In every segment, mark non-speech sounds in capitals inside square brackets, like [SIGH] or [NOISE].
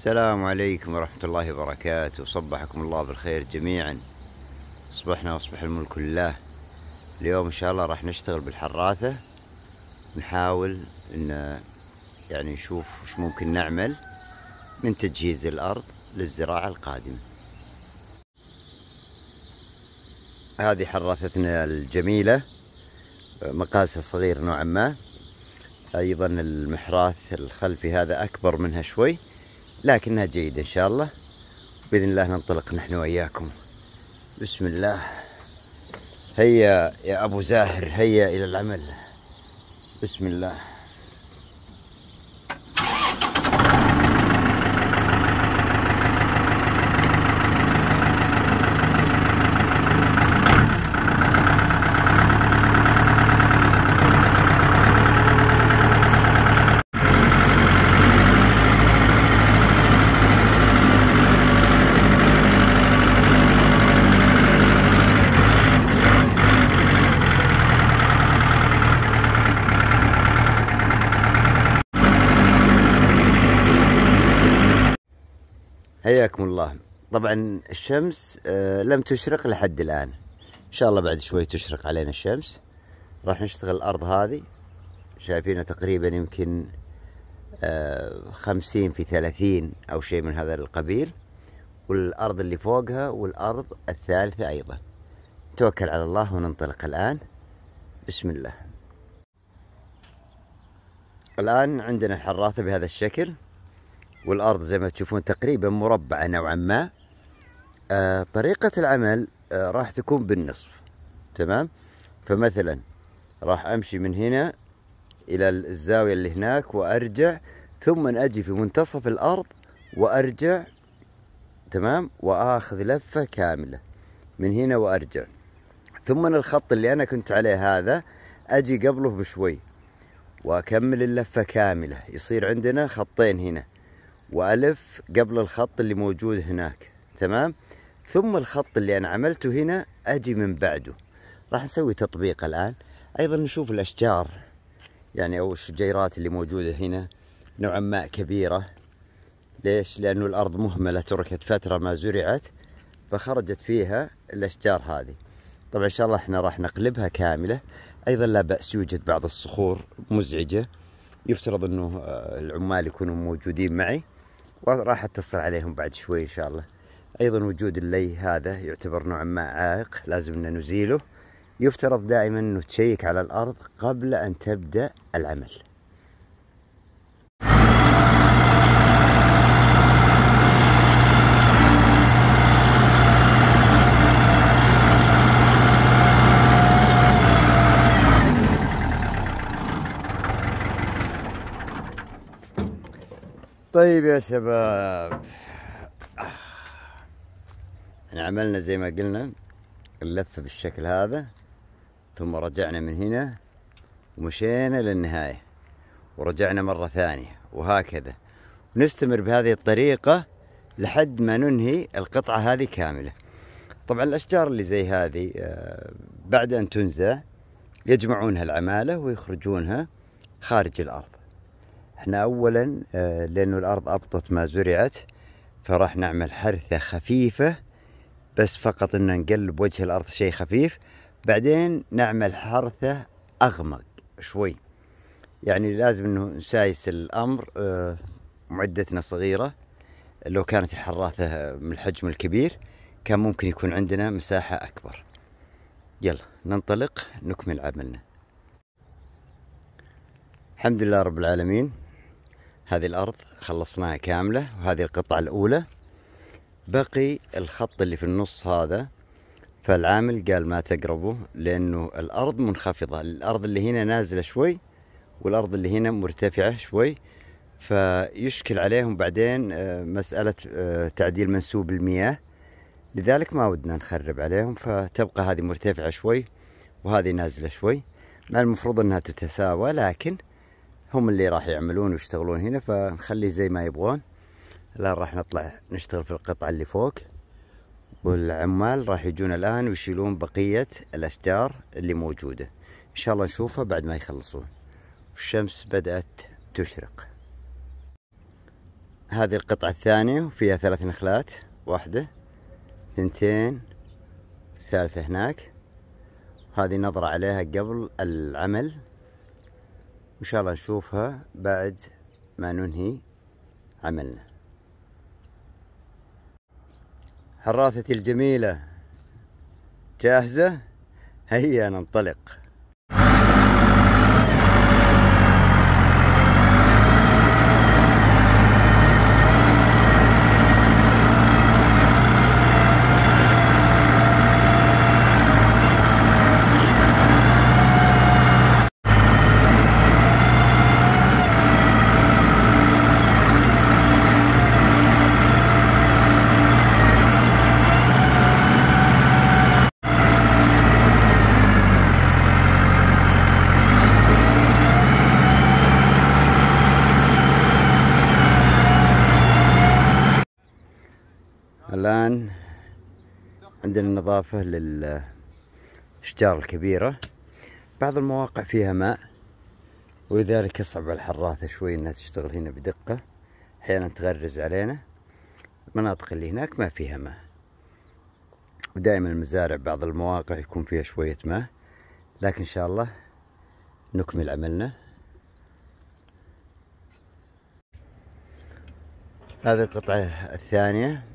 السلام عليكم ورحمة الله وبركاته صبحكم الله بالخير جميعا أصبحنا وأصبح الملك لله اليوم إن شاء الله راح نشتغل بالحراثة نحاول إن يعني نشوف وش ممكن نعمل من تجهيز الأرض للزراعة القادمة هذه حراثتنا الجميلة مقاسها صغير نوعا ما أيضا المحراث الخلفي هذا أكبر منها شوي لكنها جيدة إن شاء الله بإذن الله ننطلق نحن وإياكم بسم الله هيا يا أبو زاهر هيا إلى العمل بسم الله حياكم الله طبعا الشمس آه، لم تشرق لحد الآن إن شاء الله بعد شوي تشرق علينا الشمس راح نشتغل الأرض هذه شايفينها تقريبا يمكن آه، خمسين في ثلاثين أو شيء من هذا القبيل والأرض اللي فوقها والأرض الثالثة أيضا توكل على الله وننطلق الآن بسم الله الآن عندنا الحراثة بهذا الشكل والأرض زي ما تشوفون تقريبا مربعة نوعا ما آه طريقة العمل آه راح تكون بالنصف تمام فمثلا راح أمشي من هنا إلى الزاوية اللي هناك وأرجع ثم أجي في منتصف الأرض وأرجع تمام وآخذ لفة كاملة من هنا وأرجع ثم الخط اللي أنا كنت عليه هذا أجي قبله بشوي وأكمل اللفة كاملة يصير عندنا خطين هنا والف قبل الخط اللي موجود هناك تمام ثم الخط اللي انا عملته هنا اجي من بعده راح نسوي تطبيق الان ايضا نشوف الاشجار يعني او الشجيرات اللي موجوده هنا نوعا ما كبيره ليش لانه الارض مهمله تركت فتره ما زرعت فخرجت فيها الاشجار هذه طبعا ان شاء الله احنا راح نقلبها كامله ايضا لا باس يوجد بعض الصخور مزعجه يفترض انه آه، العمال يكونوا موجودين معي وراح اتصل عليهم بعد شوي ان شاء الله ايضا وجود اللي هذا يعتبر نوعا ما عائق لازم ان نزيله يفترض دائما انه تشيك على الارض قبل ان تبدا العمل طيب يا شباب احنا عملنا زي ما قلنا اللفة بالشكل هذا ثم رجعنا من هنا ومشينا للنهاية ورجعنا مرة ثانية وهكذا ونستمر بهذه الطريقة لحد ما ننهي القطعة هذه كاملة طبعا الأشجار اللي زي هذه آه، بعد أن تنزع يجمعونها العمالة ويخرجونها خارج الأرض احنا اولا آه، لانه الارض ابطت ما زرعت فراح نعمل حرثة خفيفة بس فقط ان نقلب وجه الارض شيء خفيف بعدين نعمل حرثة اغمق شوي يعني لازم انه نسايس الامر آه، معدتنا صغيرة لو كانت الحراثة من الحجم الكبير كان ممكن يكون عندنا مساحة اكبر يلا ننطلق نكمل عملنا الحمد لله رب العالمين هذه الأرض خلصناها كاملة وهذه القطعة الأولى بقي الخط اللي في النص هذا فالعامل قال ما تقربه لأنه الأرض منخفضة الأرض اللي هنا نازلة شوي والأرض اللي هنا مرتفعة شوي فيشكل عليهم بعدين آه، مسألة آه، تعديل منسوب المياه لذلك ما ودنا نخرب عليهم فتبقى هذه مرتفعة شوي وهذه نازلة شوي مع المفروض أنها تتساوى لكن هم اللي راح يعملون ويشتغلون هنا فنخليه زي ما يبغون الآن راح نطلع نشتغل في القطعة اللي فوق والعمال راح يجون الآن ويشيلون بقية الأشجار اللي موجودة إن شاء الله نشوفها بعد ما يخلصون الشمس بدأت تشرق هذه القطعة الثانية وفيها ثلاث نخلات واحدة اثنتين الثالثة هناك هذه نظرة عليها قبل العمل وإن شاء الله نشوفها بعد ما ننهي عملنا حراثتي الجميلة جاهزة هيا ننطلق الآن عندنا نظافة للأشجار الكبيرة بعض المواقع فيها ماء ولذلك يصعب الحراثة شوي انها تشتغل هنا بدقة احيانا تغرز علينا المناطق اللي هناك ما فيها ماء ودائما المزارع بعض المواقع يكون فيها شوية ماء لكن ان شاء الله نكمل عملنا هذه القطعة الثانية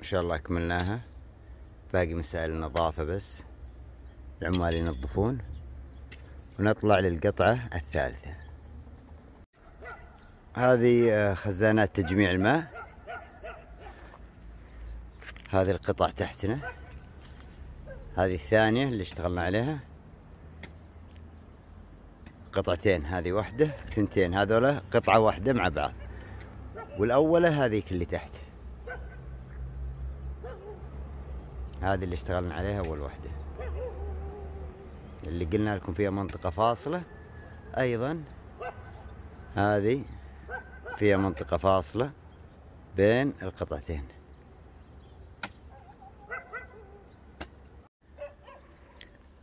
ان شاء الله كملناها باقي مسائل النظافة بس العمال ينظفون ونطلع للقطعة الثالثة هذه آه، خزانات تجميع الماء هذه القطع تحتنا هذه الثانية اللي اشتغلنا عليها قطعتين هذه واحدة ثنتين هذولا قطعة واحدة مع بعض والأولى هذيك اللي تحت هذه اللي اشتغلنا عليها أول وحدة اللي قلنا لكم فيها منطقة فاصلة أيضا هذه فيها منطقة فاصلة بين القطعتين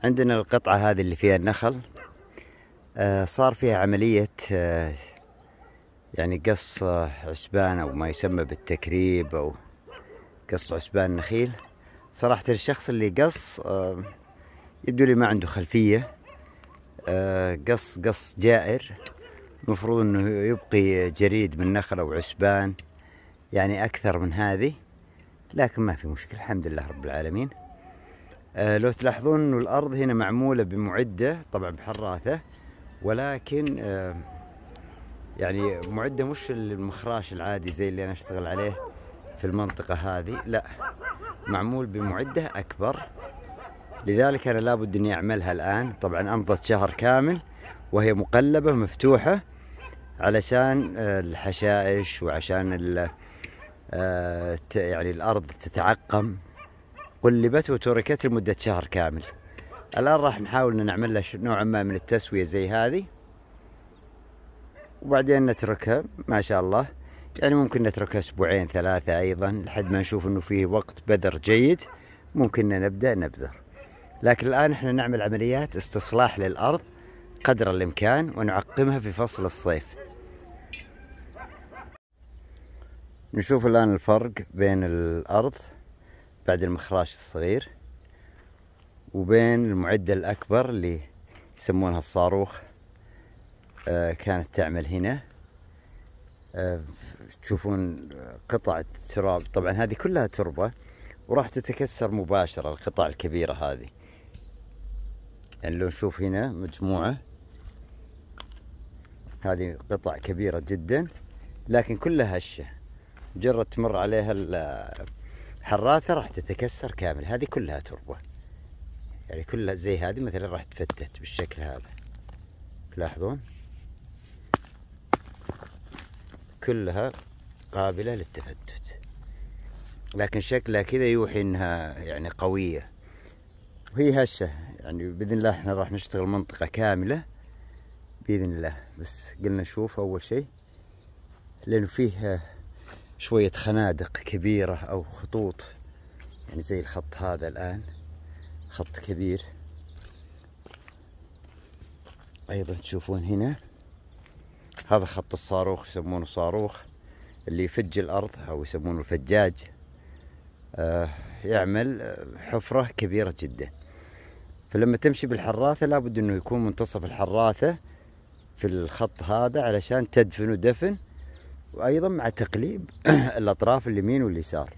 عندنا القطعة هذه اللي فيها النخل آه، صار فيها عملية آه، يعني قص عسبان أو ما يسمى بالتكريب أو قص عسبان نخيل صراحة الشخص اللي قص آه، يبدو لي ما عنده خلفية آه، قص قص جائر المفروض انه يبقي جريد من نخل او عسبان يعني اكثر من هذه لكن ما في مشكلة الحمد لله رب العالمين آه، لو تلاحظون انه الارض هنا معمولة بمعدة طبعا بحراثة ولكن يعني معدة مش المخراش العادي زي اللي انا اشتغل عليه في المنطقة هذه لا معمول بمعدة أكبر لذلك أنا لابد أني أعملها الآن طبعا أمضت شهر كامل وهي مقلبة مفتوحة علشان الحشائش وعشان آه، يعني الأرض تتعقم قلبت وتركت لمدة شهر كامل الآن راح نحاول أن نعمل لها نوعا ما من التسوية زي هذه وبعدين نتركها ما شاء الله يعني ممكن نتركها أسبوعين ثلاثة أيضا لحد ما نشوف أنه فيه وقت بذر جيد ممكن نبدأ نبذر لكن الآن احنا نعمل عمليات استصلاح للأرض قدر الإمكان ونعقمها في فصل الصيف نشوف الآن الفرق بين الأرض بعد المخراش الصغير وبين المعدة الأكبر اللي يسمونها الصاروخ آه، كانت تعمل هنا تشوفون قطع تراب طبعا هذه كلها تربة وراح تتكسر مباشرة القطع الكبيرة هذه يعني لو نشوف هنا مجموعة هذه قطع كبيرة جدا لكن كلها هشة مجرد تمر عليها الحراثة راح تتكسر كامل هذه كلها تربة يعني كلها زي هذه مثلا راح تفتت بالشكل هذا تلاحظون كلها قابلة للتفتت لكن شكلها كذا يوحي انها يعني قوية وهي هسه يعني بإذن الله احنا راح نشتغل منطقة كاملة بإذن الله بس قلنا نشوف أول شيء لأنه فيه شوية خنادق كبيرة أو خطوط يعني زي الخط هذا الآن خط كبير أيضا تشوفون هنا هذا خط الصاروخ يسمونه صاروخ اللي يفج الأرض أو يسمونه الفجاج آه، يعمل حفرة كبيرة جدا فلما تمشي بالحراثة لابد أنه يكون منتصف الحراثة في الخط هذا علشان تدفنه دفن وأيضا مع تقليب [COUGHS] الأطراف اليمين واليسار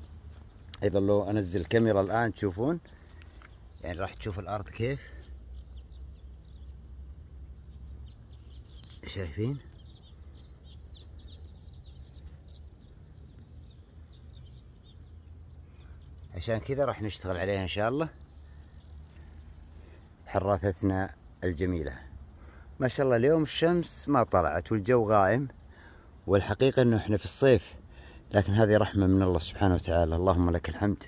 أيضا لو أنزل الكاميرا الآن تشوفون يعني راح تشوف الأرض كيف شايفين عشان كذا راح نشتغل عليها إن شاء الله حراثتنا الجميلة ما شاء الله اليوم الشمس ما طلعت والجو غائم والحقيقة انه احنا في الصيف لكن هذه رحمة من الله سبحانه وتعالى اللهم لك الحمد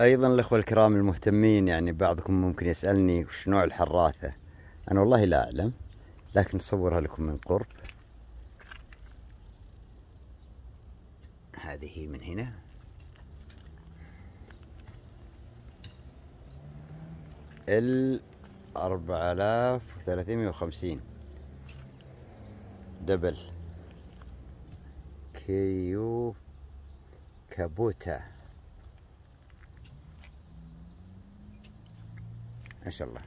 ايضا الاخوة الكرام المهتمين يعني بعضكم ممكن يسألني وش نوع الحراثة انا والله لا اعلم لكن اصورها لكم من قرب هذه من هنا ال 4350 دبل كيو كابوتا ما شاء الله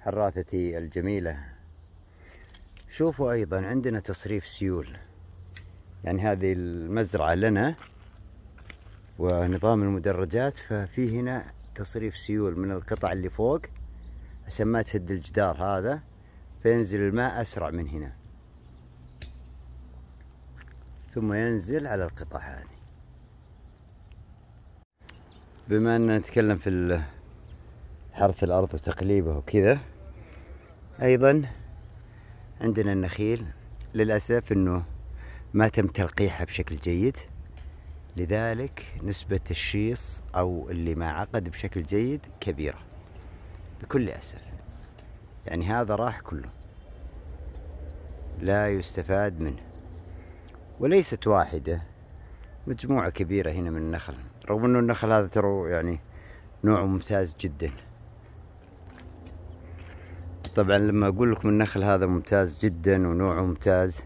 حراثتي الجميلة شوفوا أيضا عندنا تصريف سيول يعني هذه المزرعة لنا ونظام المدرجات ففي هنا تصريف سيول من القطع اللي فوق عشان ما تهد الجدار هذا فينزل الماء أسرع من هنا ثم ينزل على القطع هذه بما أننا نتكلم في حرث الأرض وتقليبه وكذا أيضا عندنا النخيل للأسف أنه ما تم تلقيحها بشكل جيد لذلك نسبة الشيص أو اللي ما عقد بشكل جيد كبيرة بكل أسف يعني هذا راح كله لا يستفاد منه وليست واحدة مجموعة كبيرة هنا من النخل رغم أنه النخل هذا ترى يعني نوع ممتاز جدا طبعا لما أقول لكم النخل هذا ممتاز جدا ونوعه ممتاز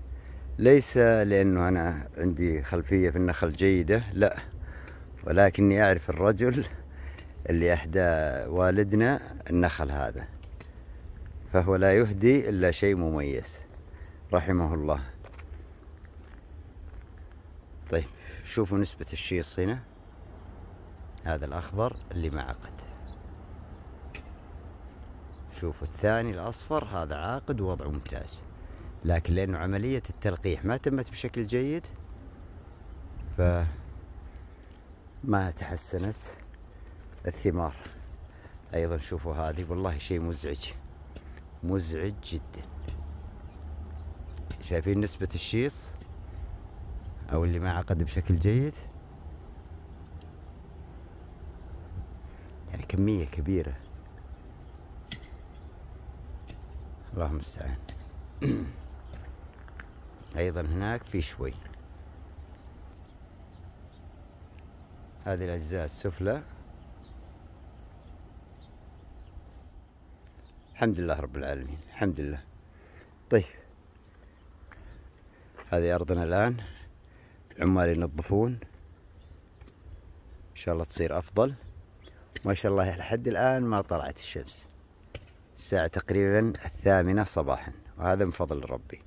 ليس لأنه أنا عندي خلفية في النخل جيدة لا ولكني أعرف الرجل اللي أهدى والدنا النخل هذا فهو لا يهدي إلا شيء مميز رحمه الله طيب شوفوا نسبة الشيص هنا هذا الأخضر اللي معقد عقد شوفوا الثاني الأصفر هذا عاقد ووضعه ممتاز لكن لأنه عملية التلقيح ما تمت بشكل جيد فما تحسنت الثمار أيضا شوفوا هذه والله شيء مزعج مزعج جدا شايفين نسبة الشيص أو اللي ما عقد بشكل جيد يعني كمية كبيرة الله المستعان [CLEARS THROAT] أيضا هناك في شوي هذه الأجزاء السفلى الحمد لله رب العالمين الحمد لله طيب هذه أرضنا الآن العمال ينظفون إن شاء الله تصير أفضل ما شاء الله لحد الآن ما طلعت الشمس الساعة تقريبا الثامنة صباحا وهذا من فضل ربي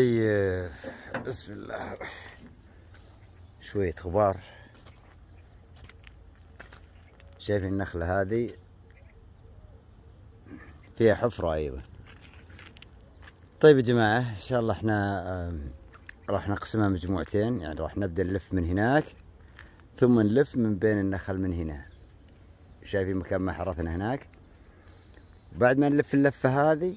طيب بسم الله شوية غبار شايف النخلة هذه فيها حفرة أيضا طيب يا جماعة إن شاء الله احنا راح نقسمها مجموعتين يعني راح نبدأ نلف من هناك ثم نلف من بين النخل من هنا شايفين مكان ما حرفنا هناك بعد ما نلف اللفة هذه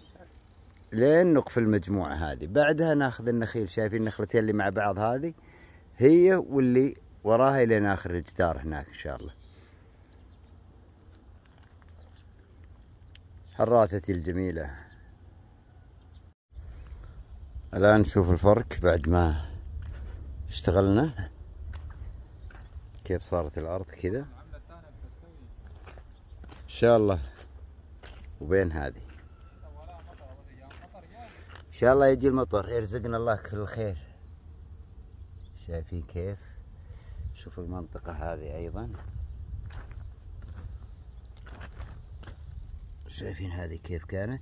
لين نقفل المجموعة هذه بعدها ناخذ النخيل شايفين النخلتين اللي مع بعض هذه هي واللي وراها الى اخر الجدار هناك ان شاء الله حراثتي الجميلة الان نشوف الفرق بعد ما اشتغلنا كيف صارت الارض كذا ان شاء الله وبين هذه ان شاء الله يجي المطر يرزقنا الله كل خير شايفين كيف شوفوا المنطقة هذه ايضا شايفين هذه كيف كانت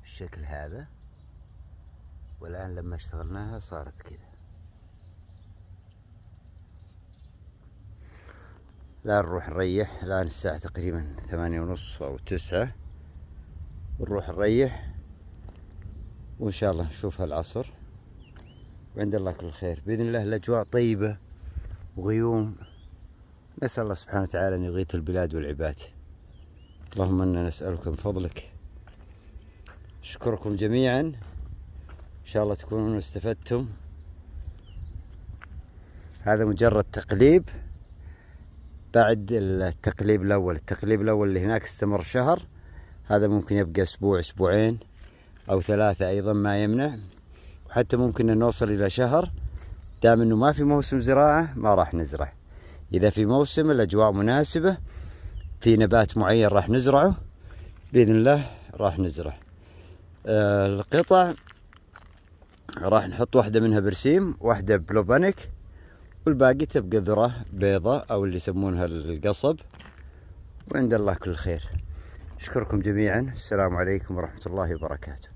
بالشكل هذا والآن لما اشتغلناها صارت كذا الآن نروح نريح الآن الساعة تقريبا ثمانية ونص أو تسعة نروح نريح وإن شاء الله نشوفها العصر وعند الله كل خير بإذن الله الأجواء طيبة وغيوم نسأل الله سبحانه وتعالى أن يغيث البلاد والعباد اللهم أنا نسألك من فضلك أشكركم جميعا إن شاء الله تكونون استفدتم هذا مجرد تقليب بعد التقليب الأول التقليب الأول اللي هناك استمر شهر هذا ممكن يبقى أسبوع أسبوعين أو ثلاثة أيضا ما يمنع وحتى ممكن أن نوصل إلى شهر دام أنه ما في موسم زراعة ما راح نزرع إذا في موسم الأجواء مناسبة في نبات معين راح نزرعه بإذن الله راح نزرع آه القطع راح نحط واحدة منها برسيم واحدة بلوبانيك والباقي تبقى ذرة بيضة أو اللي يسمونها القصب وعند الله كل خير أشكركم جميعا السلام عليكم ورحمة الله وبركاته